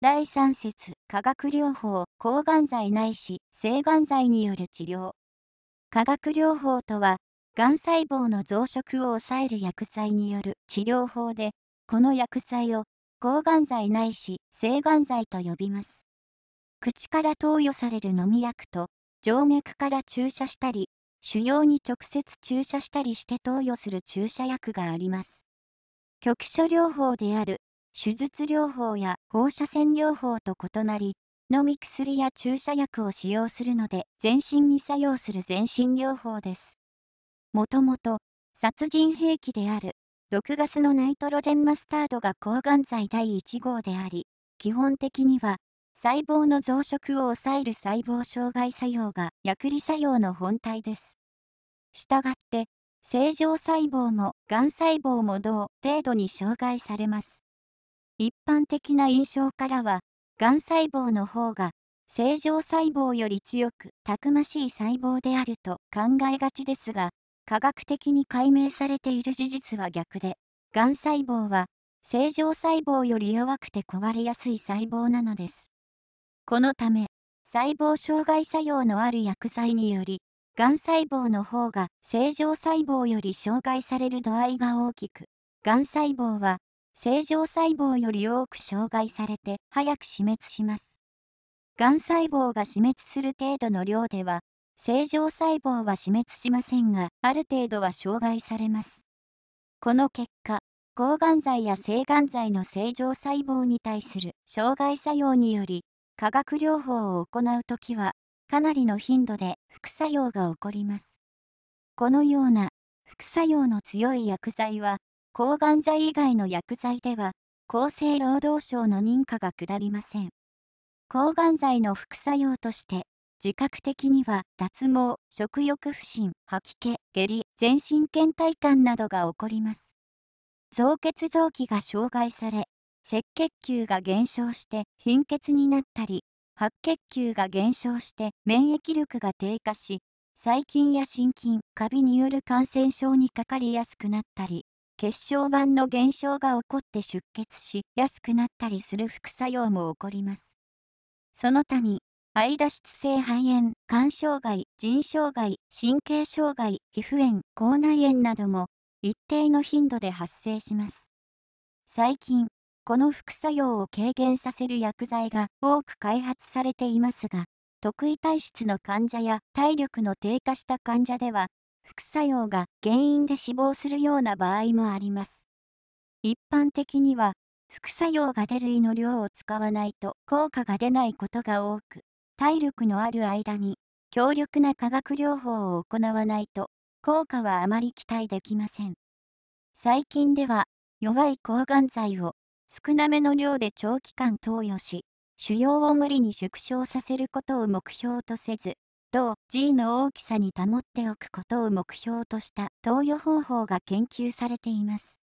第3節化学療法抗がん剤ないし性がん剤による治療化学療法とはがん細胞の増殖を抑える薬剤による治療法でこの薬剤を抗がん剤ないし性がん剤と呼びます口から投与される飲み薬と静脈から注射したり腫瘍に直接注射したりして投与する注射薬があります局所療法である手術療法や放射線療法と異なり、飲み薬や注射薬を使用するので、全身に作用する全身療法です。もともと、殺人兵器である、毒ガスのナイトロジェンマスタードが抗がん剤第1号であり、基本的には、細胞の増殖を抑える細胞障害作用が薬理作用の本体です。したがって、正常細胞もがん細胞も同程度に障害されます。一般的な印象からは、がん細胞の方が、正常細胞より強く、たくましい細胞であると考えがちですが、科学的に解明されている事実は逆で、がん細胞は、正常細胞より弱くて壊れやすい細胞なのです。このため、細胞障害作用のある薬剤により、がん細胞の方が正常細胞より障害される度合いが大きく、がん細胞は正常細胞より多く障害されて早く死滅します。がん細胞が死滅する程度の量では、正常細胞は死滅しませんが、ある程度は障害されます。この結果、抗がん剤や性がん剤の正常細胞に対する障害作用により、化学療法を行うときは、かなりの頻度で副作用が起こります。このような副作用の強い薬剤は、抗がん剤以外の薬剤では、厚生労働省の認可が下りません。抗がん剤の副作用として、自覚的には脱毛、食欲不振、吐き気、下痢、全身倦怠感などが起こります。造血臓器が障害され、赤血球が減少して貧血になったり、白血球が減少して免疫力が低下し、細菌や心筋、カビによる感染症にかかりやすくなったり、血小板の減少が起こって出血しやすくなったりする副作用も起こります。その他に、肺脱出性肺炎、肝障害、腎障害、神経障害、皮膚炎、口内炎なども一定の頻度で発生します。最近、この副作用を軽減させる薬剤が多く開発されていますが、特異体質の患者や体力の低下した患者では副作用が原因で死亡するような場合もあります。一般的には、副作用が出る胃の量を使わないと効果が出ないことが多く、体力のある間に強力な化学療法を行わないと効果はあまり期待できません。最近では弱い抗がん剤を少なめの量で長期間投与し、腫瘍を無理に縮小させることを目標とせず、と G の大きさに保っておくことを目標とした投与方法が研究されています。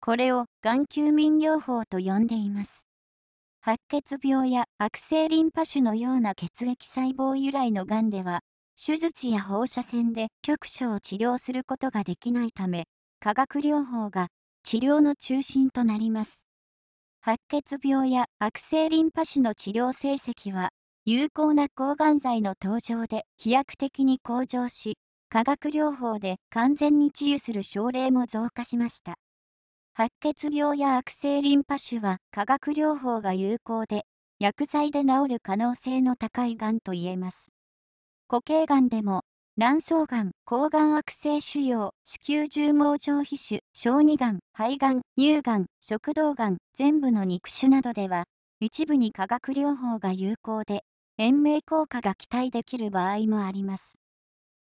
これを眼球民療法と呼んでいます。白血病や悪性リンパ腫のような血液細胞由来のがんでは、手術や放射線で局所を治療することができないため、化学療法が治療の中心となります。白血病や悪性リンパ腫の治療成績は有効な抗がん剤の登場で飛躍的に向上し、化学療法で完全に治癒する症例も増加しました。白血病や悪性リンパ腫は化学療法が有効で、薬剤で治る可能性の高いがんと言えます。固形がんでも、卵巣がん、抗がん悪性腫瘍、子宮重毛上皮腫、小児がん、肺がん、乳がん、食道がん、全部の肉腫などでは、一部に化学療法が有効で、延命効果が期待できる場合もあります。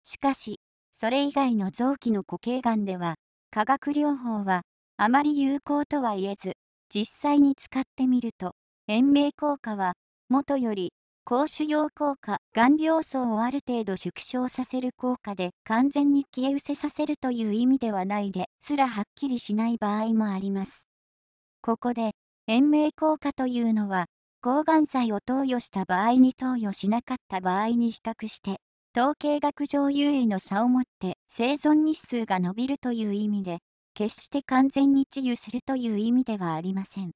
しかし、それ以外の臓器の固形がんでは、化学療法はあまり有効とは言えず、実際に使ってみると、延命効果は、元より、高腫瘍効果、がん病層をある程度縮小させる効果で完全に消え失せさせるという意味ではないですらはっきりしない場合もあります。ここで、延命効果というのは、抗がん剤を投与した場合に投与しなかった場合に比較して、統計学上優位の差をもって生存日数が伸びるという意味で、決して完全に治癒するという意味ではありません。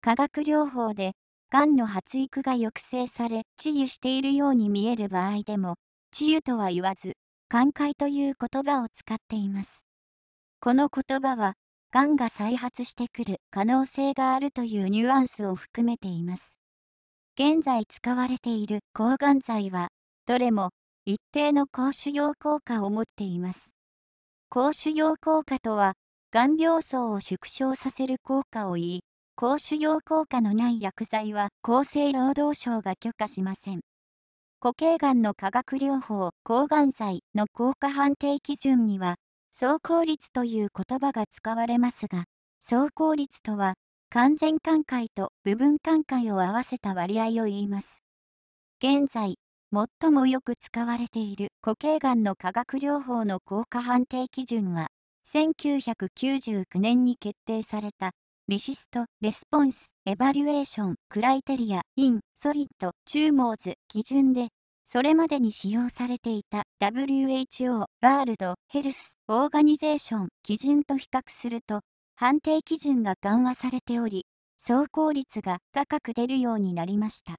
化学療法で、がんの発育が抑制され治癒しているように見える場合でも、治癒とは言わず、寛解という言葉を使っています。この言葉は、がんが再発してくる可能性があるというニュアンスを含めています。現在使われている抗がん剤は、どれも一定の高腫瘍効果を持っています。高腫瘍効果とは、がん病層を縮小させる効果を言い、高腫瘍効果のない薬剤は厚生労働省が許可しません。固形がんの化学療法、抗がん剤の効果判定基準には、走行率という言葉が使われますが、走行率とは、完全寛解と部分寛解を合わせた割合を言います。現在、最もよく使われている固形がんの化学療法の効果判定基準は、1999年に決定されたリシスト・レスポンス・エバリュエーション・クライテリア・イン・ソリッド・チューモーズ基準でそれまでに使用されていた WHO ワールドヘルスオーガニゼーション基準と比較すると判定基準が緩和されており走行率が高く出るようになりました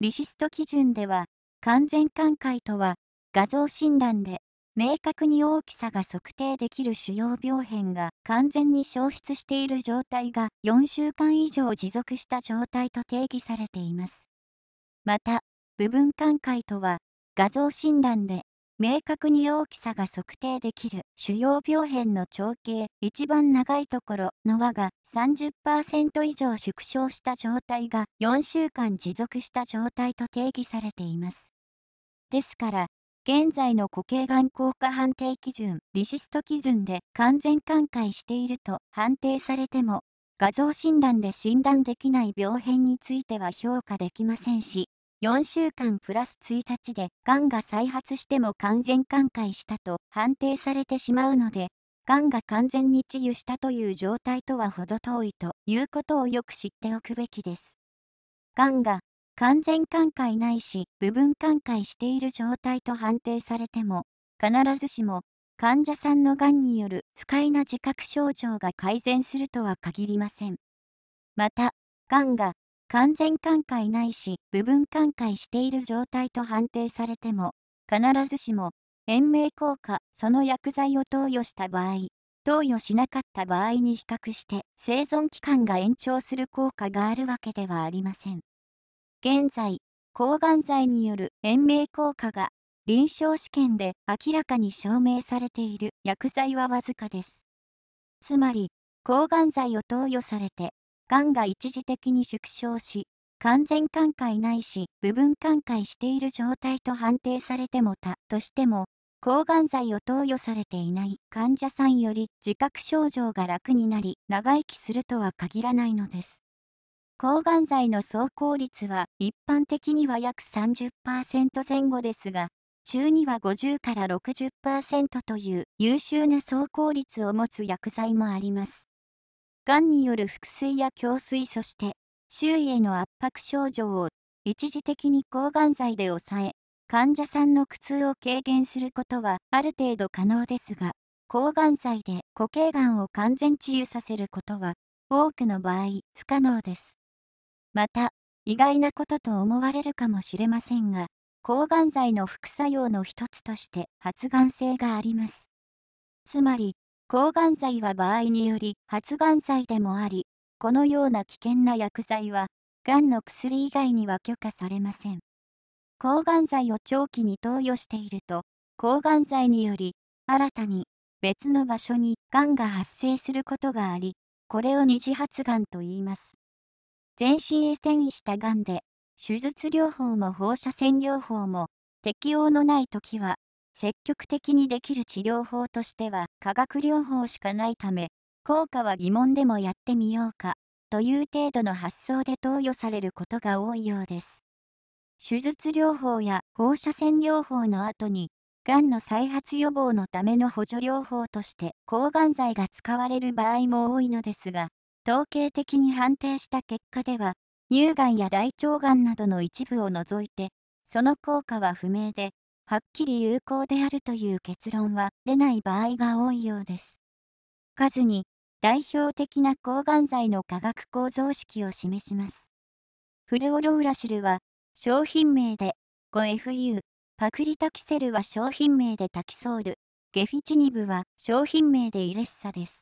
リシスト基準では完全寛解とは画像診断で明確に大きさが測定できる主要病変が完全に消失している状態が4週間以上持続した状態と定義されています。また、部分寛解とは、画像診断で、明確に大きさが測定できる主要病変の長径、一番長いところの和が30%以上縮小した状態が4週間持続した状態と定義されています。ですから、現在の固形がん効果判定基準、リシスト基準で完全寛解していると判定されても、画像診断で診断できない病変については評価できませんし、4週間プラス1日でがんが再発しても完全寛解したと判定されてしまうので、がんが完全に治癒したという状態とは程遠いということをよく知っておくべきです。がんが完全寛解ないし部分寛解している状態と判定されても、必ずしも患者さんのがんによる不快な自覚症状が改善するとは限りません。また、がんが完全寛解ないし部分寛解している状態と判定されても必ずしも延命効果その薬剤を投与した場合投与しなかった場合に比較して生存期間が延長する効果があるわけではありません現在抗がん剤による延命効果が臨床試験で明らかに証明されている薬剤はわずかです。つまり、抗がん剤を投与されてがんが一時的に縮小し、完全寛解ないし、部分寛解している状態と判定されてもたとしても、抗がん剤を投与されていない患者さんより自覚症状が楽になり、長生きするとは限らないのです。抗がん剤の走行率は一般的には約30%前後ですが、中には50から60%という優秀な走行率を持つ薬剤もあります。がんによる腹水や胸水そして周囲への圧迫症状を一時的に抗がん剤で抑え患者さんの苦痛を軽減することはある程度可能ですが抗がん剤で固形がんを完全治癒させることは多くの場合不可能ですまた意外なことと思われるかもしれませんが抗がん剤の副作用の一つとして発がん性がありますつまり抗がん剤は場合により発がん剤でもあり、このような危険な薬剤は、がんの薬以外には許可されません。抗がん剤を長期に投与していると、抗がん剤により、新たに別の場所にがんが発生することがあり、これを二次発がんと言います。全身へ転移したがんで、手術療法も放射線療法も適応のない時は、積極的にできる治療法としては化学療法しかないため、効果は疑問でもやってみようか、という程度の発想で投与されることが多いようです。手術療法や放射線療法の後に、がんの再発予防のための補助療法として抗がん剤が使われる場合も多いのですが、統計的に判定した結果では、乳がんや大腸がんなどの一部を除いて、その効果は不明で、はっきり有効であるという結論は出ない場合が多いようです。数に代表的な抗がん剤の化学構造式を示します。フルオロウラシルは商品名で 5FU、パクリタキセルは商品名でタキソール、ゲフィチニブは商品名でイレッサです。